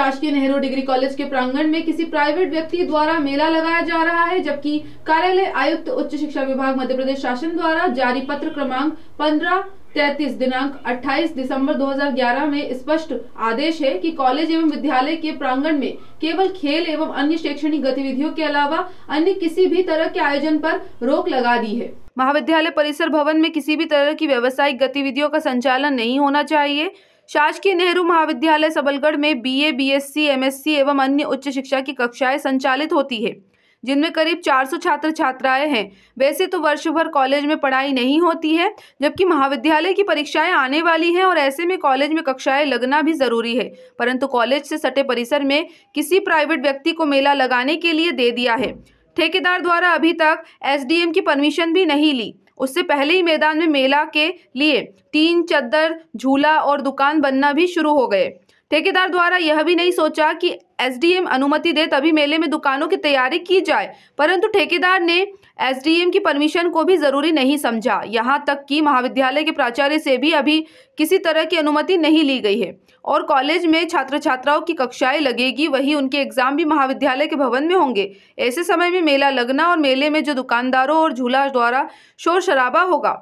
शासकीय Nehru degree college के प्रांगण में किसी प्राइवेट व्यक्ति द्वारा मेला लगाया जा रहा है जबकि कार्यालय आयुक्त उच्च शिक्षा विभाग मध्य प्रदेश शासन द्वारा जारी पत्र क्रमांक पंद्रह तैतीस दिनांक 28 दिसंबर 2011 में स्पष्ट आदेश है कि कॉलेज एवं विद्यालय के प्रांगण में केवल खेल एवं अन्य शैक्षणिक गतिविधियों के अलावा अन्य किसी भी तरह के आयोजन पर रोक लगा दी है महाविद्यालय परिसर भवन में किसी भी तरह की व्यवसायिक गतिविधियों का संचालन नहीं होना चाहिए शासकीय नेहरू महाविद्यालय सबलगढ़ में बीए, बीएससी, एमएससी एवं अन्य उच्च शिक्षा की कक्षाएं संचालित होती है जिनमें करीब 400 छात्र छात्राएं हैं वैसे तो वर्ष भर कॉलेज में पढ़ाई नहीं होती है जबकि महाविद्यालय की परीक्षाएं आने वाली हैं और ऐसे में कॉलेज में कक्षाएं लगना भी ज़रूरी है परंतु कॉलेज से सटे परिसर में किसी प्राइवेट व्यक्ति को मेला लगाने के लिए दे दिया है ठेकेदार द्वारा अभी तक एसडीएम की परमिशन भी नहीं ली उससे पहले ही मैदान में मेला के लिए तीन चद्दर झूला और दुकान बनना भी शुरू हो गए ठेकेदार द्वारा यह भी नहीं सोचा कि एसडीएम अनुमति दे तभी मेले में दुकानों की तैयारी की जाए परंतु ठेकेदार ने एसडीएम की परमिशन को भी ज़रूरी नहीं समझा यहां तक कि महाविद्यालय के प्राचार्य से भी अभी किसी तरह की अनुमति नहीं ली गई है और कॉलेज में छात्र छात्राओं की कक्षाएं लगेगी वही उनके एग्जाम भी महाविद्यालय के भवन में होंगे ऐसे समय में मेला लगना और मेले में जो दुकानदारों और झूला द्वारा शोर शराबा होगा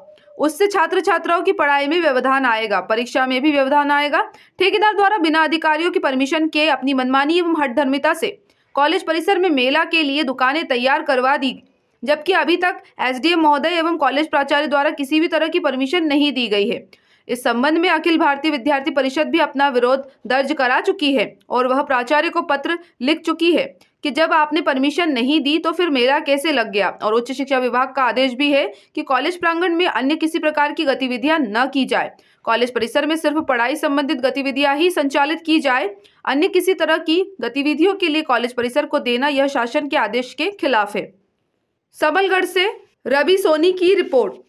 उससे छात्र छात्राओं की पढ़ाई में व्यवधान आएगा परीक्षा में भी व्यवधान आएगा ठेकेदार द्वारा बिना अधिकारियों की परमिशन के अपनी मनमानी एवं हठधर्मिता से कॉलेज परिसर में मेला के लिए दुकानें तैयार करवा दी जबकि अभी तक एसडीएम महोदय एवं कॉलेज प्राचार्य द्वारा किसी भी तरह की परमिशन नहीं दी गई है इस संबंध में अखिल भारतीय विद्यार्थी परिषद भी अपना विरोध दर्ज करा चुकी है और वह प्राचार्य को पत्र लिख चुकी है कि जब आपने परमिशन नहीं दी तो फिर मेरा कैसे लग गया और उच्च शिक्षा विभाग का आदेश भी है कि कॉलेज प्रांगण में अन्य किसी प्रकार की गतिविधियां न की जाए कॉलेज परिसर में सिर्फ पढ़ाई संबंधित गतिविधियां ही संचालित की जाए अन्य किसी तरह की गतिविधियों के लिए कॉलेज परिसर को देना यह शासन के आदेश के खिलाफ है सबलगढ़ से रवि सोनी की रिपोर्ट